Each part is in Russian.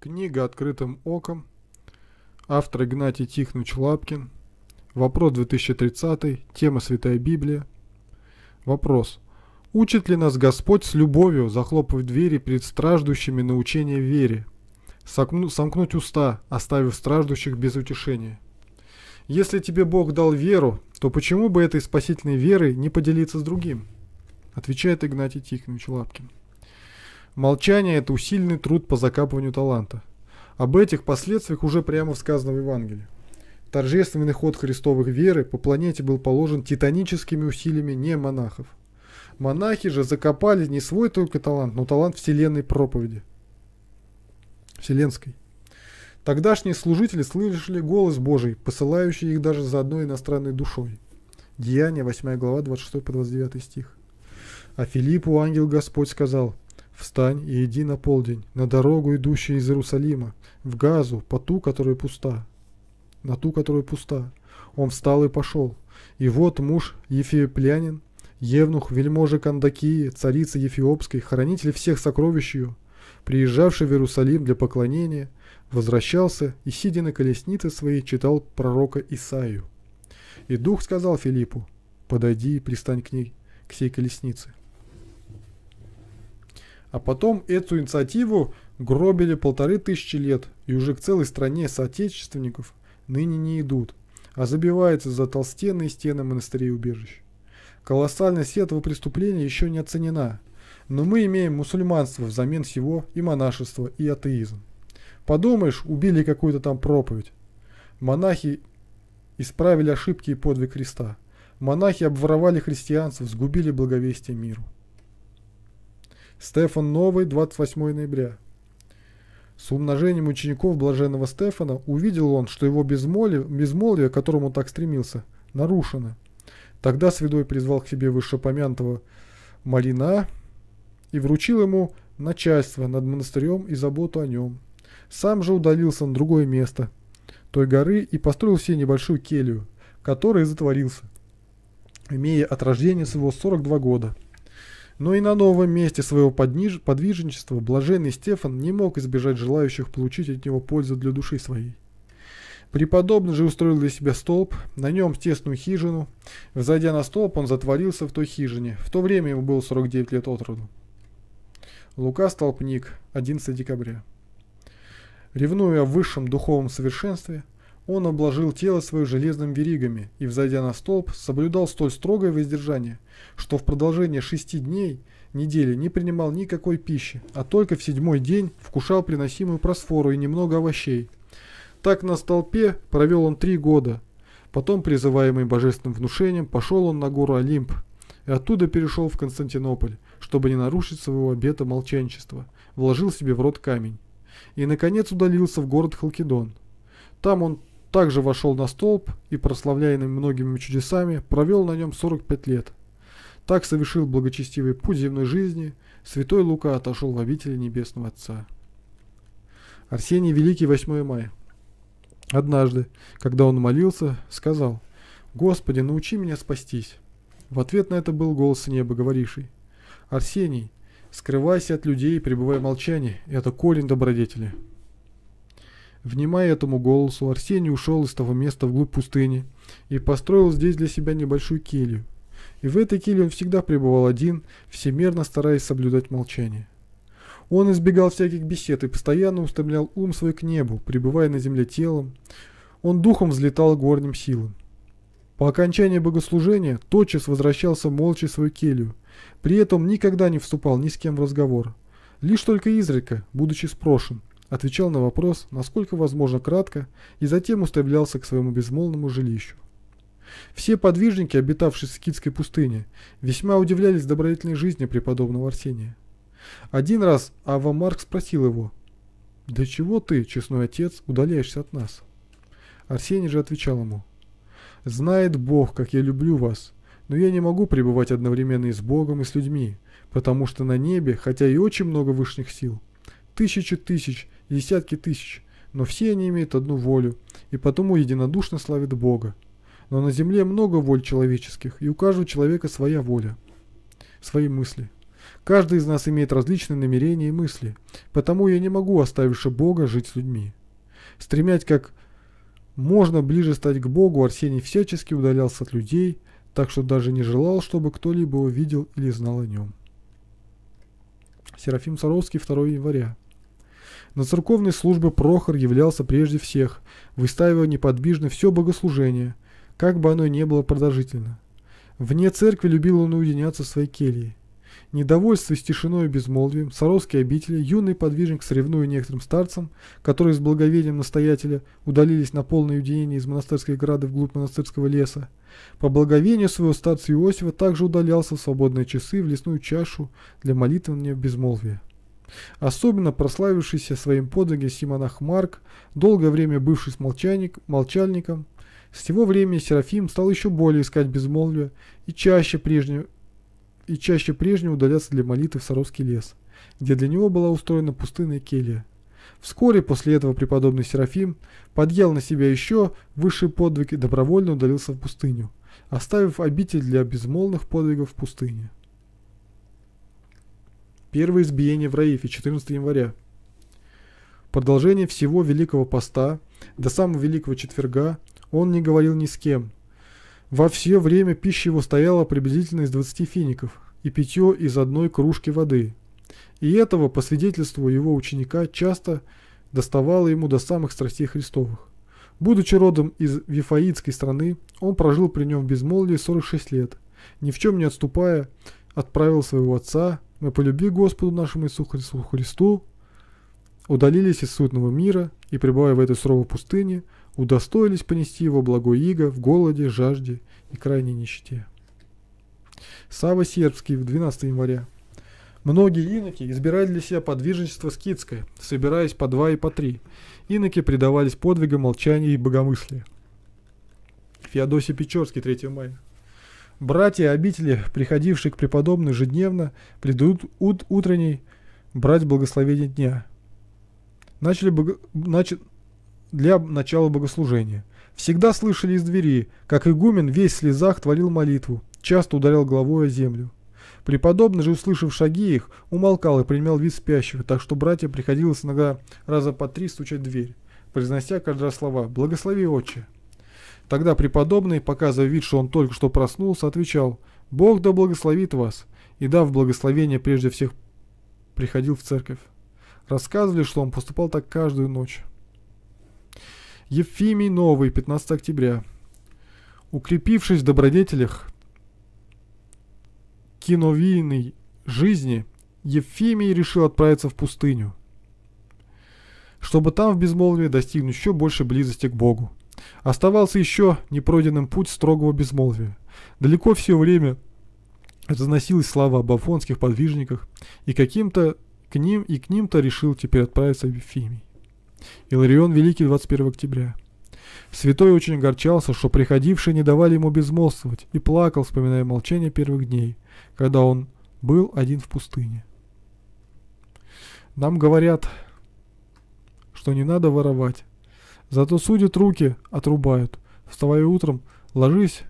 Книга «Открытым оком». Автор Игнатий Тихныч Лапкин. Вопрос 2030. Тема «Святая Библия». Вопрос. Учит ли нас Господь с любовью захлопывать двери перед страждущими на учение вере? сомкнуть уста, оставив страждущих без утешения. Если тебе Бог дал веру, то почему бы этой спасительной верой не поделиться с другим? Отвечает Игнатий Тихонович Лапкин. Молчание – это усиленный труд по закапыванию таланта. Об этих последствиях уже прямо сказано в Евангелии. Торжественный ход христовых веры по планете был положен титаническими усилиями не монахов. Монахи же закопали не свой только талант, но талант вселенной проповеди. Вселенской. Тогдашние служители слышали голос Божий, посылающий их даже за одной иностранной душой. Деяние, 8 глава, 26 по 29 стих. А Филиппу ангел Господь сказал, Встань и иди на полдень, на дорогу, идущую из Иерусалима, в Газу, по ту, которая пуста, на ту, которая пуста. Он встал и пошел. И вот муж Ефиоплянин, евнух, вельможи Кандакии, царица Ефиопской, хранитель всех сокровищ ее, приезжавший в Иерусалим для поклонения, возвращался и, сидя на колеснице своей, читал пророка Исаию. И дух сказал Филиппу, подойди и пристань к ней, к сей колеснице. А потом эту инициативу гробили полторы тысячи лет и уже к целой стране соотечественников ныне не идут, а забиваются за толстенные стены монастырей убежищ. Колоссальность этого преступления еще не оценена, но мы имеем мусульманство взамен всего и монашество, и атеизм. Подумаешь, убили какую-то там проповедь. Монахи исправили ошибки и подвиг Христа. Монахи обворовали христианцев, сгубили благовестие миру. Стефан Новый, 28 ноября. С умножением учеников блаженного Стефана увидел он, что его безмолвие, безмолвие к которому он так стремился, нарушено. Тогда святой призвал к себе вышепомянутого Малина и вручил ему начальство над монастырем и заботу о нем. Сам же удалился на другое место той горы и построил себе небольшую келью, которой затворился, имея от рождения своего 42 года. Но и на новом месте своего подниж... подвижничества блаженный Стефан не мог избежать желающих получить от него пользу для души своей. Преподобный же устроил для себя столб, на нем тесную хижину. Взойдя на столб, он затворился в той хижине. В то время ему было 49 лет от роду. Лука Столпник, 11 декабря. Ревнуя о высшем духовном совершенстве – он обложил тело свое железным веригами и, взойдя на столб, соблюдал столь строгое воздержание, что в продолжение шести дней недели не принимал никакой пищи, а только в седьмой день вкушал приносимую просфору и немного овощей. Так на столпе провел он три года. Потом, призываемый божественным внушением, пошел он на гору Олимп и оттуда перешел в Константинополь, чтобы не нарушить своего обета молчанчества, вложил себе в рот камень. И, наконец, удалился в город Халкидон. Там он также вошел на столб и, прославляемый многими чудесами, провел на нем 45 лет. Так совершил благочестивый путь земной жизни, святой Лука отошел в обители Небесного Отца. Арсений Великий, 8 мая. Однажды, когда он молился, сказал, «Господи, научи меня спастись». В ответ на это был голос неба, говоривший, «Арсений, скрывайся от людей и пребывай в молчании, это корень добродетели». Внимая этому голосу, Арсений ушел из того места вглубь пустыни и построил здесь для себя небольшую келью. И в этой келье он всегда пребывал один, всемерно стараясь соблюдать молчание. Он избегал всяких бесед и постоянно устремлял ум свой к небу, пребывая на земле телом. Он духом взлетал к горним силам. По окончании богослужения тотчас возвращался молча в свою келью. При этом никогда не вступал ни с кем в разговор. Лишь только изредка, будучи спрошен, отвечал на вопрос, насколько возможно кратко, и затем уставлялся к своему безмолвному жилищу. Все подвижники, обитавшие в Скидской пустыне, весьма удивлялись добродетельной жизни преподобного Арсения. Один раз Ава Марк спросил его, «Да чего ты, честной отец, удаляешься от нас?» Арсений же отвечал ему, «Знает Бог, как я люблю вас, но я не могу пребывать одновременно и с Богом, и с людьми, потому что на небе, хотя и очень много высших сил, тысячи тысяч десятки тысяч, но все они имеют одну волю, и потому единодушно славят Бога. Но на земле много воль человеческих, и у каждого человека своя воля, свои мысли. Каждый из нас имеет различные намерения и мысли, потому я не могу, оставивши Бога, жить с людьми. Стремясь как можно ближе стать к Богу, Арсений всячески удалялся от людей, так что даже не желал, чтобы кто-либо его видел или знал о нем. Серафим Саровский, 2 января на церковной службе Прохор являлся прежде всех, выставивая неподвижно все богослужение, как бы оно ни было продолжительно. Вне церкви любил он уединяться в своей келье. Недовольство с тишиной и безмолвием, соровские обители, юный подвижник соревнуя некоторым старцам, которые с благовением настоятеля удалились на полное уединение из монастырской грады вглубь монастырского леса, по благовению своего старца Иосифа также удалялся в свободные часы в лесную чашу для молитвенного безмолвия. Особенно прославившийся своим подвиги Симонах Марк, долгое время бывший смолчальник, молчальником, с его времени Серафим стал еще более искать безмолвие и чаще прежнего, и чаще прежнего удаляться для молитвы в Саровский лес, где для него была устроена пустынная келья. Вскоре после этого преподобный Серафим подъел на себя еще высший подвиг и добровольно удалился в пустыню, оставив обитель для безмолвных подвигов в пустыне. Первое избиение в Раифе, 14 января. Продолжение всего Великого Поста, до самого Великого Четверга, он не говорил ни с кем. Во все время пища его стояла приблизительно из 20 фиников и питье из одной кружки воды. И этого, по свидетельству его ученика, часто доставало ему до самых страстей Христовых. Будучи родом из Вифаитской страны, он прожил при нем в безмолвии 46 лет. Ни в чем не отступая, отправил своего отца, мы по любви Господу нашему Иисусу Христу удалились из судного мира и, пребывая в этой суровой пустыне, удостоились понести его благое иго в голоде, жажде и крайней нищете. Сава Сербский, 12 января. Многие иноки избирали для себя подвижничество скидское, собираясь по два и по три. Иноки предавались подвигам молчания и богомыслия. Феодосий Печорский, 3 мая. Братья обители, приходившие к преподобной ежедневно, придут ут утренний брать благословение дня. Начали бого... нач... для начала богослужения. Всегда слышали из двери, как игумен весь в слезах творил молитву, часто ударял головой о землю. Преподобный же, услышав шаги их, умолкал и принимал вид спящего, так что братья приходилось иногда раза по три стучать в дверь, произнося каждое раз слова «Благослови, отче!» Тогда преподобный, показывая вид, что он только что проснулся, отвечал «Бог да благословит вас!» и, дав благословение, прежде всех приходил в церковь. Рассказывали, что он поступал так каждую ночь. Ефимий Новый, 15 октября. Укрепившись в добродетелях киновийной жизни, Ефимий решил отправиться в пустыню, чтобы там в безмолвии достигнуть еще больше близости к Богу. Оставался еще непройденным путь строгого безмолвия. Далеко все время разносилась слава об афонских подвижниках, и каким-то к ним и к ним-то решил теперь отправиться в Ефимий. Иларион Великий, 21 октября. Святой очень огорчался, что приходившие не давали ему безмолвствовать, и плакал, вспоминая молчание первых дней, когда он был один в пустыне. Нам говорят, что не надо воровать, Зато судят руки, отрубают. Вставай утром, ложись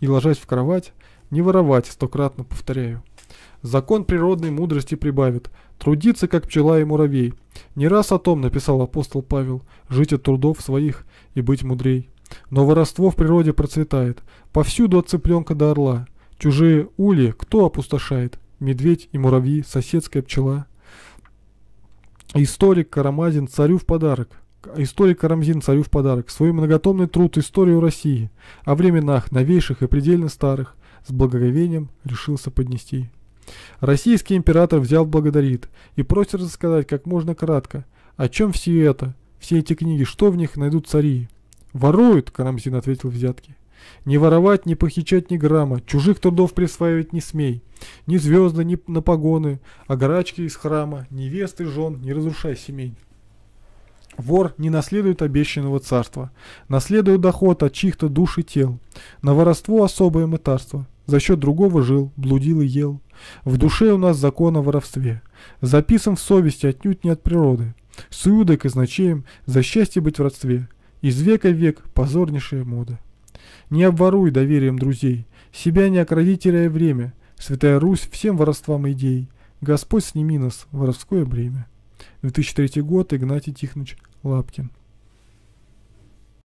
и ложась в кровать, не воровать, стократно повторяю. Закон природной мудрости прибавит. Трудиться, как пчела и муравей. Не раз о том написал апостол Павел. Жить от трудов своих и быть мудрей. Но воровство в природе процветает. Повсюду от цыпленка до орла. Чужие ули кто опустошает? Медведь и муравьи, соседская пчела – Историк Карамазин царю в подарок. Историк Карамзин царю в подарок. Свой многотомный труд «Историю России» о временах новейших и предельно старых с благоговением решился поднести. Российский император взял благодарит и просит рассказать как можно кратко, о чем все это, все эти книги, что в них найдут цари. «Воруют», — Карамзин ответил взятки. Не воровать, не похищать ни грамма, чужих трудов присваивать не смей. Ни звезды, ни на погоны, а горачки из храма, невесты, жен, не разрушай семей. Вор не наследует обещанного царства, наследует доход от чьих-то душ и тел. На воровство особое мытарство, за счет другого жил, блудил и ел. В душе у нас закон о воровстве, записан в совести отнюдь не от природы. С и значеем за счастье быть в родстве, из века в век позорнейшая мода. Не обворуй доверием друзей, себя не окрови, теряя время. Святая Русь всем воровствам идей. Господь сними нас, воровское бремя. 2003 год, Игнатий Тихонович Лапкин.